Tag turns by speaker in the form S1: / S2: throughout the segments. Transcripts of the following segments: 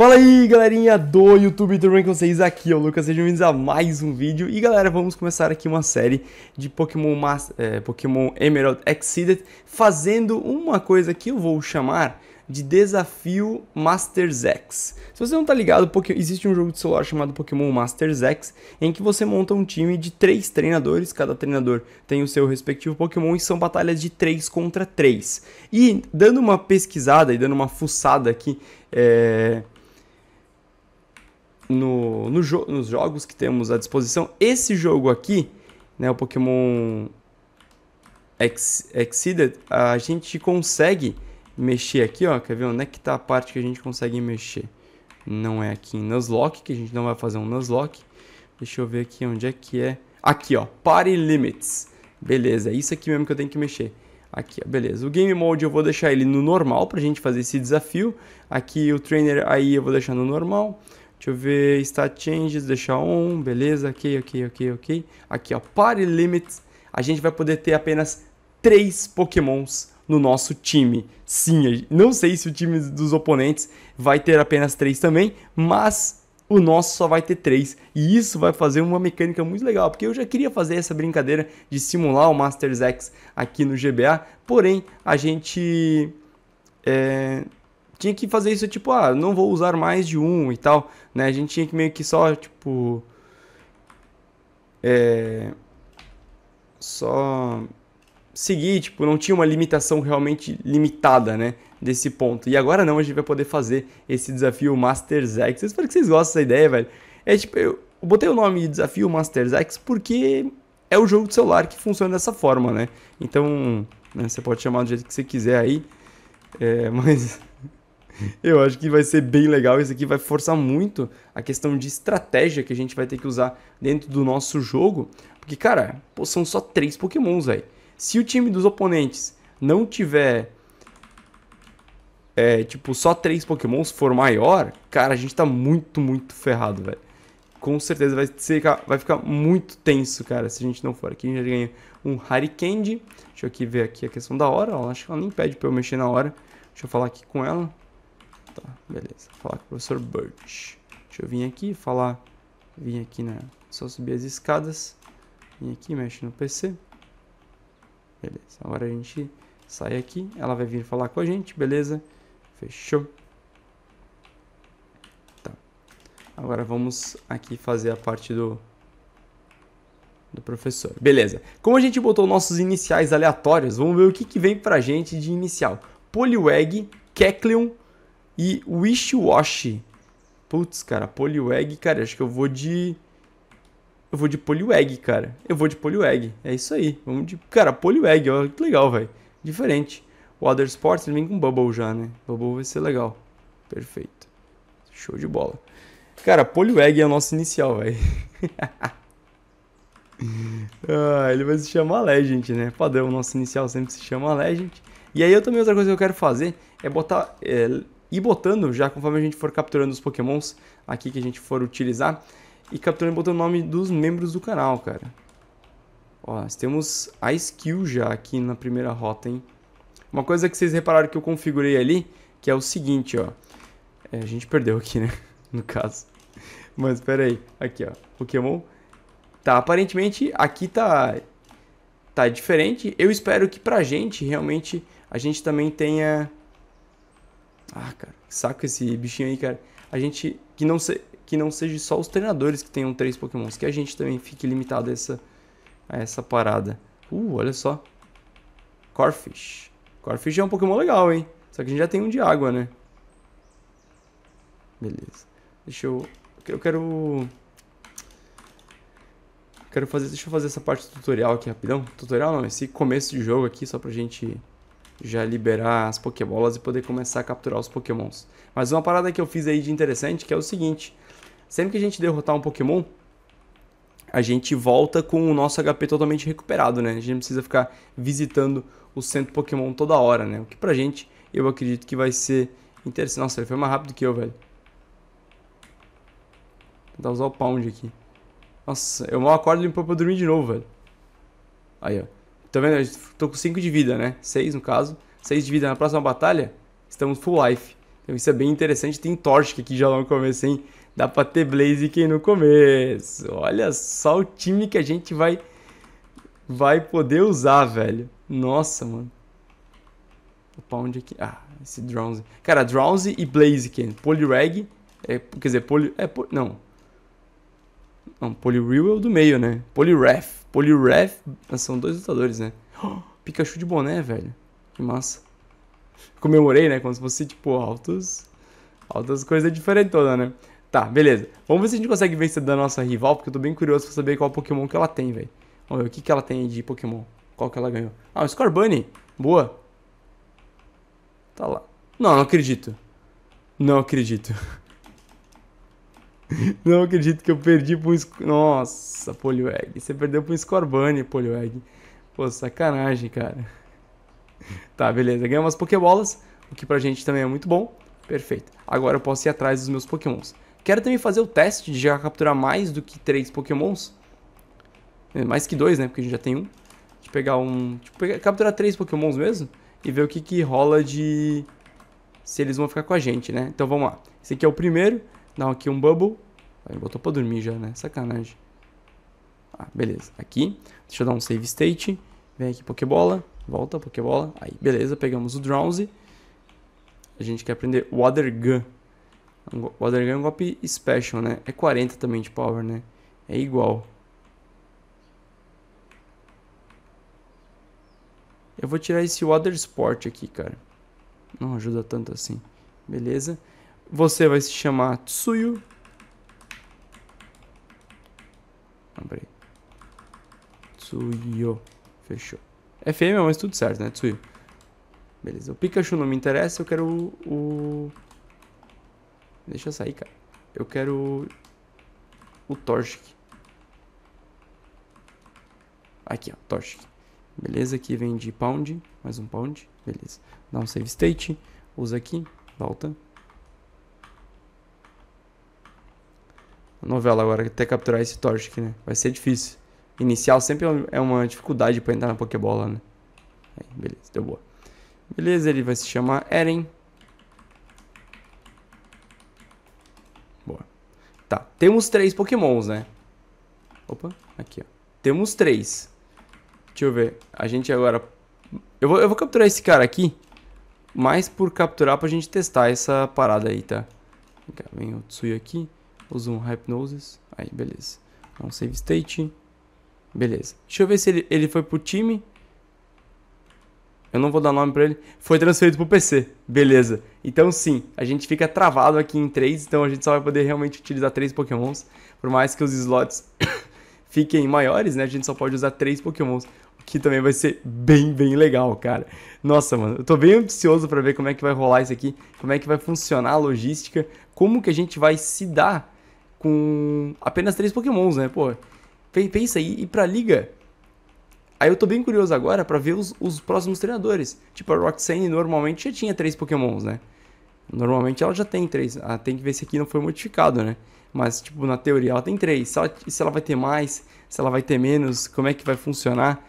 S1: Fala aí galerinha do YouTube bem com vocês? aqui, é o Lucas, sejam bem-vindos a mais um vídeo E galera, vamos começar aqui uma série de Pokémon, Master, é, Pokémon Emerald Exceeded Fazendo uma coisa que eu vou chamar de Desafio Masters X. Se você não tá ligado, existe um jogo de celular chamado Pokémon Masters X, em que você monta um time de três treinadores, cada treinador tem o seu respectivo Pokémon e são batalhas de 3 contra 3. E dando uma pesquisada e dando uma fuçada aqui, é no, no jo nos jogos que temos à disposição. Esse jogo aqui, né, o Pokémon Ex Exceeded, a gente consegue mexer aqui, ó. Quer ver onde é que tá a parte que a gente consegue mexer? Não é aqui em Nuzlocke, que a gente não vai fazer um Nuzlocke. Deixa eu ver aqui onde é que é. Aqui, ó, Party Limits. Beleza, é isso aqui mesmo que eu tenho que mexer. Aqui, ó, beleza. O Game Mode eu vou deixar ele no normal pra gente fazer esse desafio. Aqui o Trainer aí eu vou deixar no normal. Deixa eu ver, stat changes, deixar on, beleza, ok, ok, ok, ok. Aqui, ó, party limits, a gente vai poder ter apenas três pokémons no nosso time. Sim, não sei se o time dos oponentes vai ter apenas três também, mas o nosso só vai ter três. E isso vai fazer uma mecânica muito legal, porque eu já queria fazer essa brincadeira de simular o Masters X aqui no GBA, porém a gente... É tinha que fazer isso, tipo, ah, não vou usar mais de um e tal, né? A gente tinha que meio que só, tipo. É. Só seguir, tipo, não tinha uma limitação realmente limitada, né? Desse ponto. E agora não, a gente vai poder fazer esse desafio Masters X. Eu espero que vocês gostem dessa ideia, velho. É tipo, eu botei o nome de desafio Masters X porque é o jogo de celular que funciona dessa forma, né? Então, né, você pode chamar do jeito que você quiser aí. É, mas eu acho que vai ser bem legal. Isso aqui vai forçar muito a questão de estratégia que a gente vai ter que usar dentro do nosso jogo. Porque, cara, pô, são só três pokémons, velho. Se o time dos oponentes não tiver, é, tipo, só três pokémons for maior, cara, a gente tá muito, muito ferrado, velho. Com certeza vai, ser, vai ficar muito tenso, cara, se a gente não for. Aqui a gente já ganha um Harry Deixa eu aqui ver aqui a questão da hora. Ó, acho que ela nem pede pra eu mexer na hora. Deixa eu falar aqui com ela. Tá, beleza. falar com o professor Birch. Deixa eu vir aqui falar. Vim aqui na. Né? Só subir as escadas. Vim aqui, mexe no PC. Beleza. Agora a gente sai aqui. Ela vai vir falar com a gente, beleza? Fechou. Tá. Agora vamos aqui fazer a parte do do professor. Beleza. Como a gente botou nossos iniciais aleatórios, vamos ver o que, que vem pra gente de inicial. Poliwag, Kecleon, e Wishwash. Putz, cara, Poliwag, cara, acho que eu vou de... Eu vou de Poliwag, cara. Eu vou de Poliwag. É isso aí. Vamos de... Cara, Poliwag, olha que legal, velho. Diferente. O Other Sports, ele vem com Bubble já, né? Bubble vai ser legal. Perfeito. Show de bola. Cara, Poliwag é o nosso inicial, velho. ah, ele vai se chamar Legend, né? Padrão, o nosso inicial sempre se chama Legend. E aí eu também outra coisa que eu quero fazer é botar... É e botando, já conforme a gente for capturando os pokémons aqui que a gente for utilizar, e capturando e botando o nome dos membros do canal, cara. Ó, nós temos a skill já aqui na primeira rota, hein? Uma coisa que vocês repararam que eu configurei ali, que é o seguinte, ó. É, a gente perdeu aqui, né? No caso. Mas espera aí. Aqui, ó. Pokémon. Tá, aparentemente aqui tá tá diferente. Eu espero que pra gente realmente a gente também tenha ah, cara, saca esse bichinho aí, cara. A gente. Que não, se, que não seja só os treinadores que tenham três pokémons. Que a gente também fique limitado a essa, a essa parada. Uh, olha só. Corfish. Corfish é um pokémon legal, hein? Só que a gente já tem um de água, né? Beleza. Deixa eu... Eu quero... Quero fazer... Deixa eu fazer essa parte do tutorial aqui rapidão. Tutorial não, esse começo de jogo aqui, só pra gente já liberar as Pokébolas e poder começar a capturar os Pokémons. Mas uma parada que eu fiz aí de interessante que é o seguinte: sempre que a gente derrotar um Pokémon, a gente volta com o nosso HP totalmente recuperado, né? A gente não precisa ficar visitando o centro Pokémon toda hora, né? O que pra gente, eu acredito que vai ser interessante. Nossa, ele foi mais rápido que eu, velho. Vou tentar usar o Pound aqui. Nossa, eu mal acordo e limpo pra dormir de novo, velho. Aí, ó. Tá vendo? Estou com 5 de vida, né? 6 no caso. 6 de vida na próxima batalha, estamos full life. Então isso é bem interessante. Tem Torchic aqui já lá no começo, hein? Dá pra ter Blaze quem no começo. Olha só o time que a gente vai, vai poder usar, velho. Nossa, mano. Opa, onde aqui? É ah, esse Drowsy. Cara, Drowsy e Blaziken. Polyreg. É, quer dizer, poly... É, poly... Não, não, Poliwhirl é o do meio, né? Poliref, Poliref, são dois lutadores, né? Oh, Pikachu de boné, velho. Que massa. Comemorei, né? Como se fosse, tipo, altos... Altas coisas diferentonas, né? Tá, beleza. Vamos ver se a gente consegue vencer da nossa rival, porque eu tô bem curioso pra saber qual Pokémon que ela tem, velho. Vamos ver o que, que ela tem de Pokémon. Qual que ela ganhou. Ah, o Scorbunny. Boa. Tá lá. Não, não acredito. Não acredito. Não acredito que eu perdi pra um... Nossa, Poliwag. Você perdeu pra um Scorbunny, Poliwag. Pô, sacanagem, cara. Tá, beleza. Ganhei umas Pokébolas, o que pra gente também é muito bom. Perfeito. Agora eu posso ir atrás dos meus Pokémons. Quero também fazer o teste de já capturar mais do que três Pokémons. É, mais que dois, né? Porque a gente já tem um. De pegar um... Deixa tipo, pegar... capturar três Pokémons mesmo. E ver o que que rola de... Se eles vão ficar com a gente, né? Então vamos lá. Esse aqui é o primeiro. Dá aqui um bubble. Ele botou pra dormir já, né? Sacanagem. Ah, beleza. Aqui. Deixa eu dar um save state. Vem aqui pokebola. Volta, pokebola. Aí, beleza. Pegamos o Drowsy. A gente quer aprender Water Gun. Water Gun é um golpe special, né? É 40 também de power, né? É igual. Eu vou tirar esse Water Sport aqui, cara. Não ajuda tanto assim. Beleza. Você vai se chamar Tsuyu. Abre. Tsuyo. Fechou. É fêmea, mas tudo certo, né? Tsuyu. Beleza. O Pikachu não me interessa, eu quero o... Deixa eu sair, cara. Eu quero o Torchic. Aqui, ó, Torchic. Beleza, aqui vem de Pound, mais um Pound, beleza. Dá um Save State, usa aqui, volta, novela agora, até capturar esse Torchic, né? Vai ser difícil. Inicial sempre é uma dificuldade pra entrar na Pokébola, né? Aí, beleza, deu boa. Beleza, ele vai se chamar Eren. Boa. Tá, temos três Pokémons, né? Opa, aqui, ó. Temos três. Deixa eu ver. A gente agora... Eu vou, eu vou capturar esse cara aqui. Mais por capturar pra gente testar essa parada aí, tá? Vem, cá, vem o Tsui aqui. Usa um Hypnosis. Aí, beleza. Dá é um save state. Beleza. Deixa eu ver se ele, ele foi pro time. Eu não vou dar nome para ele. Foi transferido pro PC. Beleza. Então sim, a gente fica travado aqui em 3, então a gente só vai poder realmente utilizar 3 pokémons. Por mais que os slots fiquem maiores, né? A gente só pode usar 3 pokémons. O que também vai ser bem, bem legal, cara. Nossa, mano, eu tô bem ansioso para ver como é que vai rolar isso aqui. Como é que vai funcionar a logística. Como que a gente vai se dar com apenas três Pokémons, né? Pô, pensa aí, e pra liga. Aí eu tô bem curioso agora para ver os, os, próximos treinadores. Tipo, a Roxane normalmente já tinha três Pokémons, né? Normalmente ela já tem três. Ah, tem que ver se aqui não foi modificado, né? Mas, tipo, na teoria ela tem três. Se ela, se ela vai ter mais, se ela vai ter menos, como é que vai funcionar?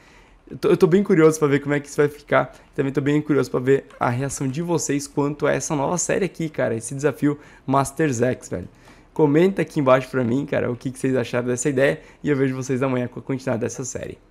S1: Eu tô, eu tô bem curioso para ver como é que isso vai ficar. Também tô bem curioso para ver a reação de vocês quanto a essa nova série aqui, cara. Esse desafio Master X, velho. Comenta aqui embaixo pra mim, cara, o que, que vocês acharam dessa ideia e eu vejo vocês amanhã com a continuidade dessa série.